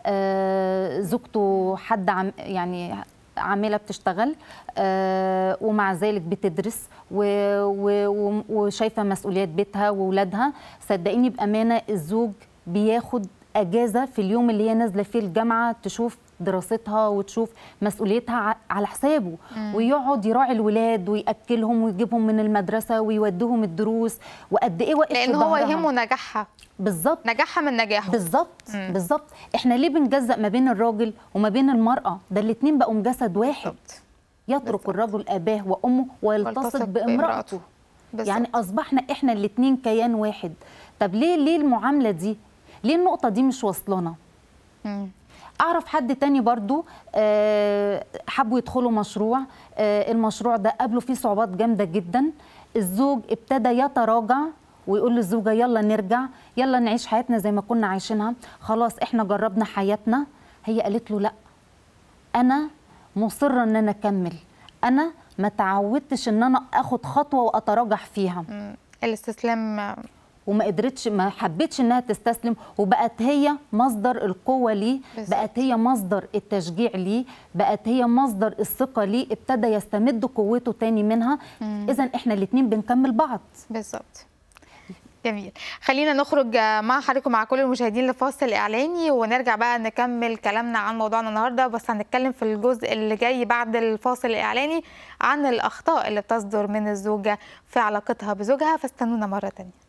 آه زوجته حد عم يعني عامله بتشتغل آه، ومع ذلك بتدرس وشايفه مسؤوليات بيتها واولادها صدقيني بامانه الزوج بياخد اجازه في اليوم اللي هي نازله فيه الجامعه تشوف دراستها وتشوف مسؤوليتها على حسابه مم. ويقعد يراعي الولاد وياكلهم ويجيبهم من المدرسه ويوديهم الدروس وقد ايه وقت لان هو يهمه نجاحها بالظبط نجاحها من نجاحه بالظبط بالظبط احنا ليه بنجزأ ما بين الراجل وما بين المراه ده الاثنين بقوا جسد واحد بالزبط. يترك بالزبط. الرجل اباه وامه ويلتصق بامراته بالزبط. يعني اصبحنا احنا الاثنين كيان واحد طب ليه ليه المعامله دي ليه النقطه دي مش واصلانا اعرف حد تاني برضو آه، حبوا يدخلوا مشروع آه، المشروع ده قابله فيه صعوبات جامده جدا الزوج ابتدى يتراجع ويقول للزوجه يلا نرجع يلا نعيش حياتنا زي ما كنا عايشينها خلاص احنا جربنا حياتنا هي قالت له لا انا مصره ان انا اكمل انا ما تعودتش ان انا اخد خطوه واتراجع فيها الاستسلام وما قدرتش ما حبتش انها تستسلم وبقت هي مصدر القوه ليه بقت هي مصدر التشجيع ليه بقت هي مصدر الثقه ليه ابتدى يستمد قوته تاني منها اذا احنا الاثنين بنكمل بعض بالظبط جميل خلينا نخرج مع حضرتك ومع كل المشاهدين لفاصل اعلاني ونرجع بقى نكمل كلامنا عن موضوعنا النهارده بس هنتكلم في الجزء اللي جاي بعد الفاصل الاعلاني عن الاخطاء اللي بتصدر من الزوجه في علاقتها بزوجها فاستنونا مره ثانيه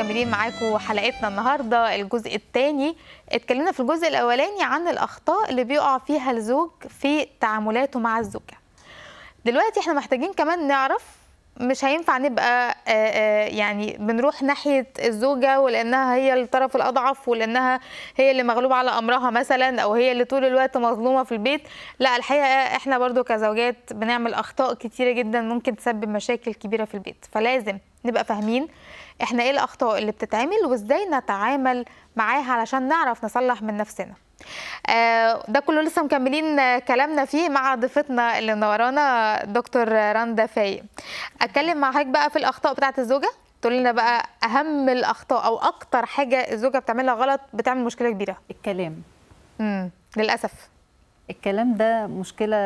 مكملين معاكم حلقتنا النهارده الجزء الثاني اتكلمنا في الجزء الاولاني عن الاخطاء اللي بيقع فيها الزوج في تعاملاته مع الزوجه دلوقتي احنا محتاجين كمان نعرف مش هينفع نبقى آه، آه، يعني بنروح ناحيه الزوجه ولانها هي الطرف الاضعف ولانها هي اللي مغلوبه على امرها مثلا او هي اللي طول الوقت مظلومه في البيت لا الحقيقه احنا برضو كزوجات بنعمل اخطاء كتيره جدا ممكن تسبب مشاكل كبيره في البيت فلازم نبقى فاهمين احنا ايه الاخطاء اللي بتتعمل وازاي نتعامل معاها علشان نعرف نصلح من نفسنا آه، ده كله لسه مكملين كلامنا فيه مع ضيفتنا اللي منورانا دكتور رندا فايق اتكلم مع حضرتك بقى في الاخطاء بتاعه الزوجه تقول لنا بقى اهم الاخطاء او اكتر حاجه الزوجه بتعملها غلط بتعمل مشكله كبيره الكلام امم للاسف الكلام ده مشكله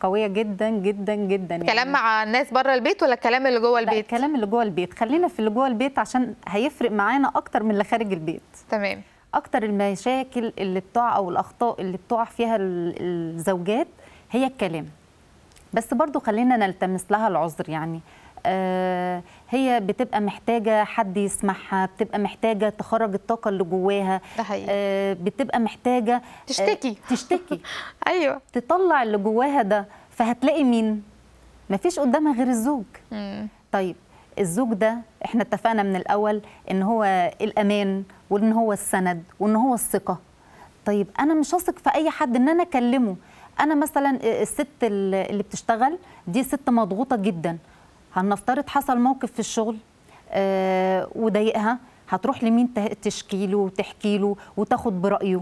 قويه جدا جدا جدا يعني كلام مع الناس بره البيت ولا الكلام اللي جوه البيت لا الكلام اللي جوه البيت خلينا في اللي جوه البيت عشان هيفرق معانا اكتر من اللي خارج البيت تمام اكتر المشاكل اللي بتقع او الاخطاء اللي بتقع فيها الزوجات هي الكلام بس برضو خلينا نلتمس لها العذر يعني آه هي بتبقى محتاجه حد يسمعها بتبقى محتاجه تخرج الطاقه اللي جواها آه بتبقى محتاجه تشتكي آه تشتكي ايوه تطلع اللي جواها ده فهتلاقي مين مفيش قدامها غير الزوج مم. طيب الزوج ده احنا اتفقنا من الاول ان هو الامان وان هو السند وان هو الثقه طيب انا مش هثق في اي حد ان انا اكلمه انا مثلا آه، الست اللي بتشتغل دي ست مضغوطه جدا هنفترض حصل موقف في الشغل آه، وضايقها هتروح لمين تشكي له وتحكي له وتاخد برايه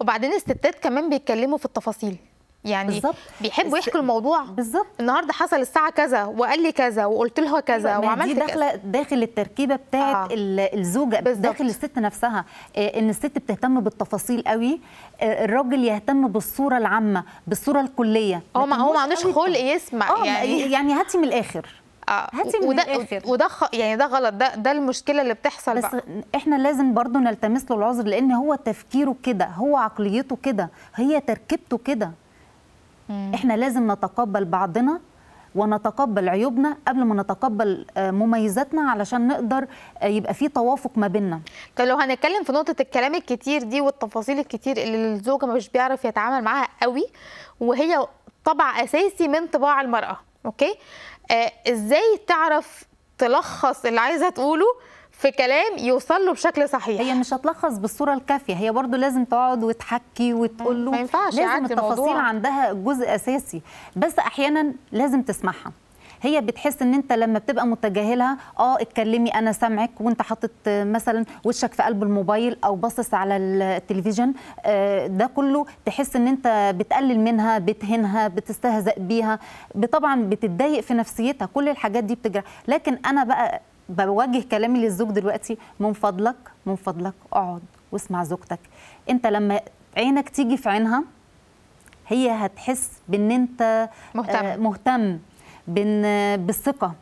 وبعدين الستات كمان بيتكلموا في التفاصيل يعني بالزبط. بيحبوا يحكوا الموضوع بالظبط النهارده حصل الساعه كذا وقال لي كذا وقلت لها كذا أيوة، وعملت دي داخله كذا. داخل التركيبه بتاعه آه. الزوجه بالزبط. داخل الست نفسها آه، ان الست بتهتم بالتفاصيل قوي آه، الراجل يهتم بالصوره العامه بالصوره الكليه هو ما هو ما عندوش خلق يسمع يعني يعني هاتي من الاخر آه. هاتي من وده الاخر وده يعني ده غلط ده ده المشكله اللي بتحصل بس بقى. احنا لازم برضو نلتمس له العذر لان هو تفكيره كده هو عقليته كده هي تركيبته كده احنا لازم نتقبل بعضنا ونتقبل عيوبنا قبل ما نتقبل آه، مميزاتنا علشان نقدر آه، يبقى في توافق ما بيننا طب لو هنتكلم في نقطه الكلام الكتير دي والتفاصيل الكتير اللي الزوج مش بيعرف يتعامل معاها قوي وهي طبع اساسي من طباع المراه اوكي آه، ازاي تعرف تلخص اللي عايزه تقوله في كلام يوصل له بشكل صحيح هي مش هتلخص بالصوره الكافيه هي برضو لازم تقعد وتحكي وتقول له لازم التفاصيل الموضوع. عندها جزء اساسي بس احيانا لازم تسمعها هي بتحس ان انت لما بتبقى متجاهلها اه اتكلمي انا سامعك وانت حاطط مثلا وشك في قلب الموبايل او باصص على التلفزيون آه، ده كله تحس ان انت بتقلل منها بتهنها بتستهزأ بيها طبعا بتتضايق في نفسيتها كل الحاجات دي بتجرى لكن انا بقى بوجه كلامي للزوج دلوقتي من فضلك من فضلك اقعد واسمع زوجتك انت لما عينك تيجي في عينها هي هتحس بان انت مهتم, آه مهتم بن بالثقه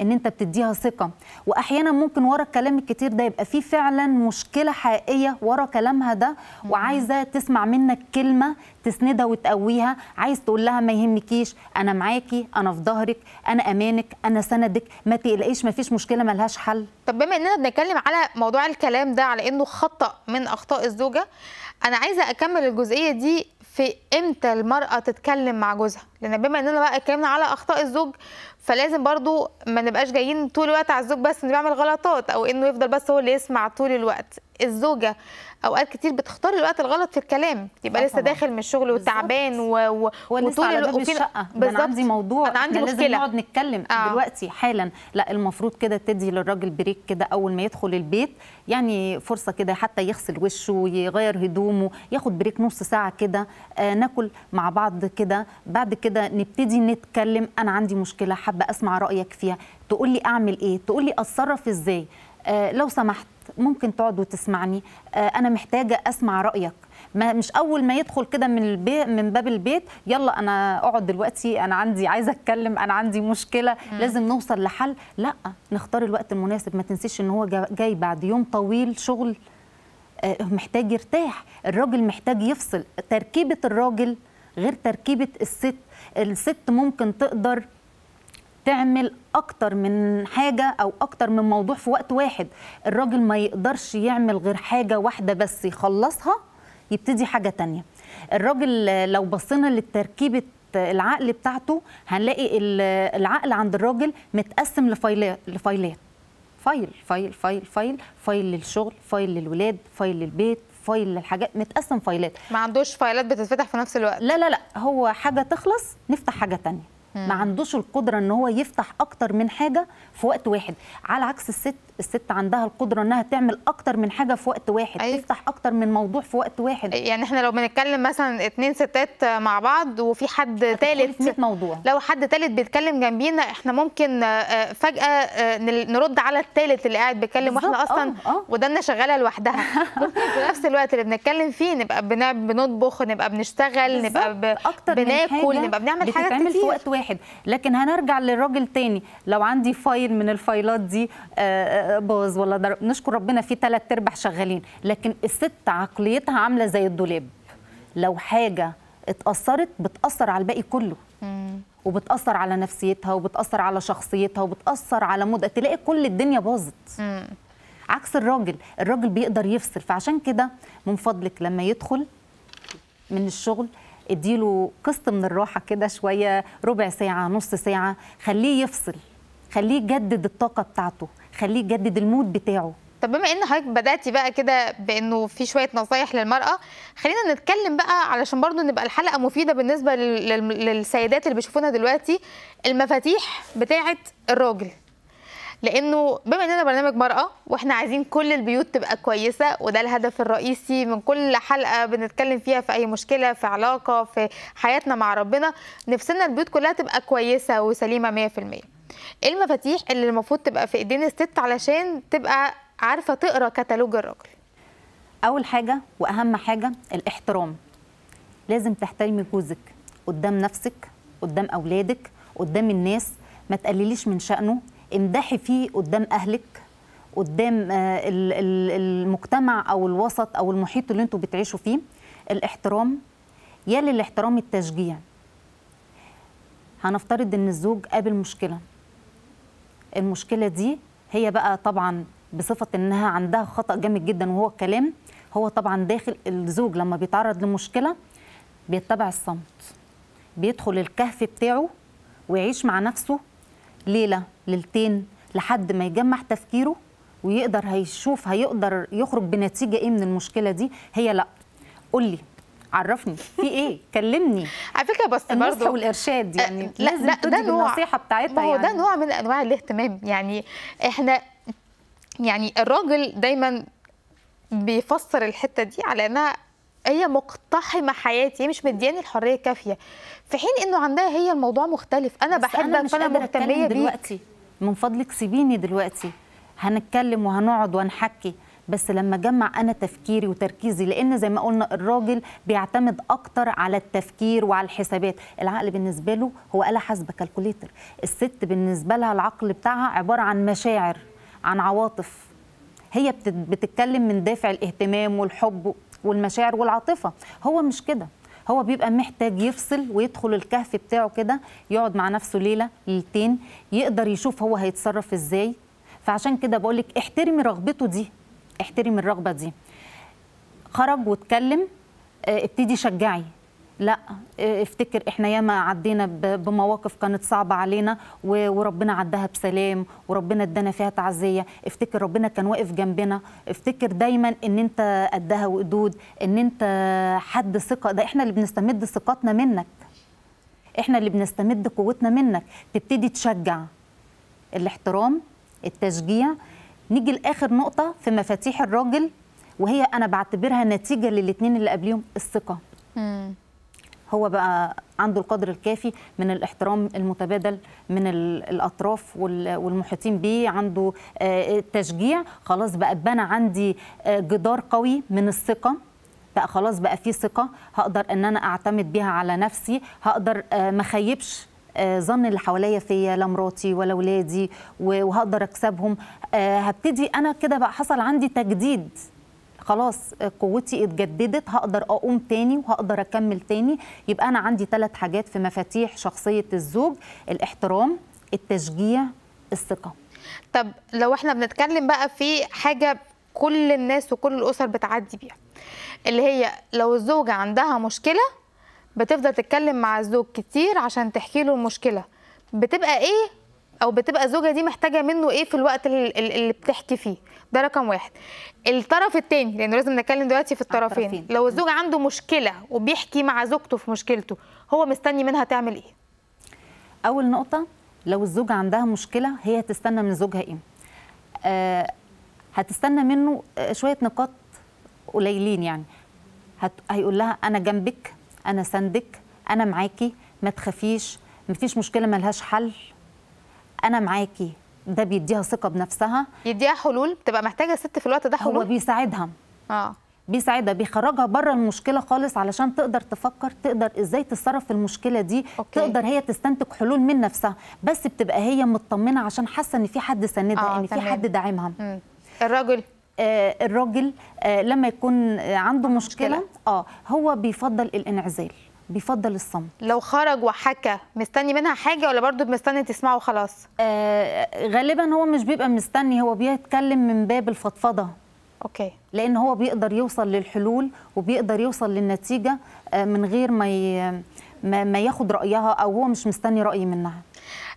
ان انت بتديها ثقه واحيانا ممكن ورا الكلام الكتير ده يبقى فيه فعلا مشكله حقيقيه ورا كلامها ده وعايزه تسمع منك كلمه تسندها وتقويها عايز تقول لها ما يهمكيش انا معاكي انا في ظهرك انا امانك انا سندك ما تقلقيش ما فيش مشكله ملهاش حل طب بما اننا بنتكلم على موضوع الكلام ده على انه خطا من اخطاء الزوجه انا عايزه اكمل الجزئيه دي في امتى المراه تتكلم مع جوزها لان بما اننا بقى اتكلمنا على اخطاء الزوج فلازم برضو ما نبقاش جايين طول الوقت على الزوج بس انه بيعمل غلطات او انه يفضل بس هو اللي يسمع طول الوقت الزوجه اوقات كتير بتختار الوقت الغلط في الكلام يبقى لسه داخل من الشغل وتعبان و... و... وطول الوقت في الشقه بالظبط انا عندي موضوع انا عندي مشكله لازم نقعد نتكلم آه. دلوقتي حالا لا المفروض كده تدي للراجل بريك كده اول ما يدخل البيت يعني فرصه كده حتى يغسل وشه يغير هدومه ياخد بريك نص ساعه كده آه ناكل مع بعض كده بعد كده نبتدي نتكلم انا عندي مشكله حابه اسمع رايك فيها تقول لي اعمل ايه تقول لي اتصرف ازاي آه لو سمحت ممكن تقعد وتسمعني آه انا محتاجه اسمع رايك ما مش اول ما يدخل كده من البي من باب البيت يلا انا اقعد دلوقتي انا عندي عايزه اتكلم انا عندي مشكله مم. لازم نوصل لحل لا نختار الوقت المناسب ما تنسيش ان هو جاي بعد يوم طويل شغل آه محتاج يرتاح الراجل محتاج يفصل تركيبه الراجل غير تركيبه الست الست ممكن تقدر تعمل اكتر من حاجه او اكتر من موضوع في وقت واحد الراجل ما يقدرش يعمل غير حاجه واحده بس يخلصها يبتدي حاجه تانية الراجل لو بصينا للتركيبه العقل بتاعته هنلاقي العقل عند الراجل متقسم لفايلات لفايلات فايل فايل فايل فايل فايل للشغل فايل للولاد فايل للبيت فايل للحاجات متقسم فايلات ما عندوش فايلات بتتفتح في نفس الوقت لا لا لا هو حاجه تخلص نفتح حاجه تانية ما عندوش القدره ان هو يفتح اكتر من حاجه في وقت واحد على عكس الست الست عندها القدره انها تعمل اكتر من حاجه في وقت واحد أيه؟ تفتح اكتر من موضوع في وقت واحد يعني احنا لو بنتكلم مثلا اتنين ستات مع بعض وفي حد ثالث في موضوع لو حد ثالث بيتكلم جنبينا احنا ممكن آه، آه، فجاه آه، نرد على الثالث اللي قاعد بيتكلم واحنا اصلا أوه. ودنا شغاله لوحدها ممكن في نفس الوقت اللي بنتكلم فيه نبقى بنطبخ نبقى بنشتغل نبقى ب... أكتر بناكل نبقى بنعمل حاجات كتير في وقت واحد لكن هنرجع للراجل تاني لو عندي فايل من الفايلات دي آه باظ ولا در... نشكر ربنا في ثلاث ارباع شغالين لكن الست عقليتها عامله زي الدولاب لو حاجه اتاثرت بتاثر على الباقي كله وبتاثر على نفسيتها وبتاثر على شخصيتها وبتاثر على مود تلاقي كل الدنيا باظت عكس الراجل الراجل بيقدر يفصل فعشان كده من فضلك لما يدخل من الشغل اديله قسط من الراحه كده شويه ربع ساعه نص ساعه خليه يفصل خليه يجدد الطاقه بتاعته خليه يجدد المود بتاعه طب بما ان حضرتك بداتي بقى كده بانه في شويه نصايح للمراه خلينا نتكلم بقى علشان برضو نبقى الحلقه مفيده بالنسبه للسيدات اللي بيشوفونا دلوقتي المفاتيح بتاعه الراجل لانه بما اننا برنامج مراه واحنا عايزين كل البيوت تبقى كويسه وده الهدف الرئيسي من كل حلقه بنتكلم فيها في اي مشكله في علاقه في حياتنا مع ربنا نفسنا البيوت كلها تبقى كويسه وسليمه 100% ايه المفاتيح اللي المفروض تبقى في ايدين الست علشان تبقى عارفه تقرا كتالوج الراجل اول حاجه واهم حاجه الاحترام لازم تحترمي جوزك قدام نفسك قدام اولادك قدام الناس ما تقلليش من شأنه امدحي فيه قدام أهلك قدام آه، المجتمع أو الوسط أو المحيط اللي انتوا بتعيشوا فيه الاحترام يا للاحترام التشجيع هنفترض ان الزوج قابل مشكله المشكله دي هي بقى طبعا بصفه انها عندها خطا جامد جدا وهو الكلام هو طبعا داخل الزوج لما بيتعرض لمشكله بيتبع الصمت بيدخل الكهف بتاعه ويعيش مع نفسه ليله ليلتين لحد ما يجمع تفكيره ويقدر هيشوف هيقدر يخرج بنتيجه ايه من المشكله دي هي لا قول لي عرفني في ايه كلمني على فكره بس برضه والارشاد يعني لا لازم لا ده نوع النصيحه بتاعتها ما هو يعني. ده نوع من انواع الاهتمام يعني احنا يعني الراجل دايما بيفسر الحته دي على انها هي مقتحمه حياتي هي مش مدياني الحريه الكافيه في حين انه عندها هي الموضوع مختلف انا بحبك فانا مهتميه بيه دلوقتي من فضلك سيبيني دلوقتي هنتكلم وهنقعد وهنحكي بس لما جمع انا تفكيري وتركيزي لان زي ما قلنا الراجل بيعتمد اكتر على التفكير وعلى الحسابات العقل بالنسبه له هو آلة حاسبه كالكوليتر الست بالنسبه لها العقل بتاعها عباره عن مشاعر عن عواطف هي بتتكلم من دافع الاهتمام والحب والمشاعر والعاطفه هو مش كده هو بيبقى محتاج يفصل ويدخل الكهف بتاعه كده يقعد مع نفسه ليله ليلتين يقدر يشوف هو هيتصرف ازاي فعشان كده بقولك احترمي رغبته دي احترم الرغبه دي خرج واتكلم آه، ابتدي شجعي لا آه، افتكر احنا ياما عدينا بمواقف كانت صعبه علينا وربنا عدها بسلام وربنا ادانا فيها تعزيه افتكر ربنا كان واقف جنبنا افتكر دايما ان انت قدها وقدود ان انت حد ثقه ده احنا اللي بنستمد ثقتنا منك احنا اللي بنستمد قوتنا منك تبتدي تشجع الاحترام التشجيع نيجي لاخر نقطه في مفاتيح الراجل وهي انا بعتبرها نتيجه للاثنين اللي قبليهم الثقه هو بقى عنده القدر الكافي من الاحترام المتبادل من الاطراف والمحيطين بيه عنده آه، تشجيع خلاص بقى اتبنى عندي آه، جدار قوي من الثقه بقى خلاص بقى في ثقه هقدر ان انا اعتمد بيها على نفسي هقدر آه، ما خيبش آه، ظن اللي حواليا فيا لا مراتي ولا ولادي وهقدر اكسبهم آه، هبتدي انا كده بقى حصل عندي تجديد خلاص آه، قوتي اتجددت هقدر اقوم تاني وهقدر اكمل تاني يبقى انا عندي ثلاث حاجات في مفاتيح شخصيه الزوج الاحترام التشجيع الثقه طب لو احنا بنتكلم بقى في حاجه كل الناس وكل الاسر بتعدي بيها اللي هي لو الزوجه عندها مشكله بتفضل تتكلم مع الزوج كتير عشان تحكي له المشكله بتبقى ايه او بتبقى الزوجه دي محتاجه منه ايه في الوقت اللي بتحكي فيه ده رقم واحد الطرف التاني لانه لازم نتكلم دلوقتي في الطرفين الطرفين. لو الزوج عنده مشكله وبيحكي مع زوجته في مشكلته هو مستني منها تعمل ايه اول نقطه لو الزوجه عندها مشكله هي هتستنى من زوجها ايه آه هتستنى منه آه، شويه نقاط قليلين يعني هيقول لها انا جنبك انا سندك انا معاكي ما تخافيش مفيش مشكله ملهاش حل انا معاكي ده بيديها ثقه بنفسها يديها حلول بتبقى محتاجه الست في الوقت ده حلول هو بيساعدها اه بيساعدها بيخرجها بره المشكله خالص علشان تقدر تفكر تقدر ازاي تتصرف في المشكله دي أوكي. تقدر هي تستنتج حلول من نفسها بس بتبقى هي مطمنه عشان حاسه ان في حد ساندها آه، ان في حد داعمها الراجل آه، الراجل آه، لما يكون عنده مشكله, مشكلة. اه هو بيفضل الانعزال بيفضل الصمت لو خرج وحكى مستني منها حاجه ولا برضو مستني تسمعه وخلاص آه غالبا هو مش بيبقى مستني هو بيتكلم من باب الفضفضه اوكي لان هو بيقدر يوصل للحلول وبيقدر يوصل للنتيجه آه، من غير ما ي... ما ياخد رايها او هو مش مستني راي منها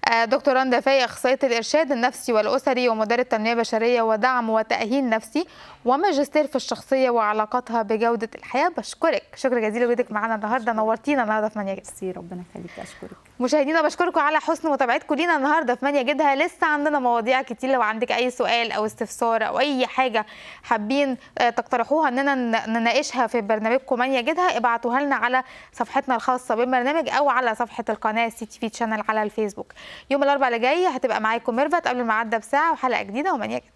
آه، دكتور رندا فاي اخصائيه الارشاد النفسي والاسري ومدير التنميه البشريه ودعم وتاهيل نفسي وماجستير في الشخصيه وعلاقاتها بجوده الحياه بشكرك شكرا جزيلا لوجودك معانا النهارده نورتينا النهارده في 8 ربنا يخليك اشكرك مشاهدينا بشكركم على حسن متابعتكم لينا النهارده في مانيا جدها لسه عندنا مواضيع كتير لو عندك اي سؤال او استفسار او اي حاجه حابين آه، تقترحوها اننا نناقشها في برنامجكم مانيا جدها ابعتوها لنا على صفحتنا الخاصه بالبرنامج او على صفحه القناه سي تي في تشانل على الفيسبوك يوم الاربعاء اللي جاي هتبقى معاكم ميرفت قبل المعده بساعه وحلقه جديده ومانيا جدها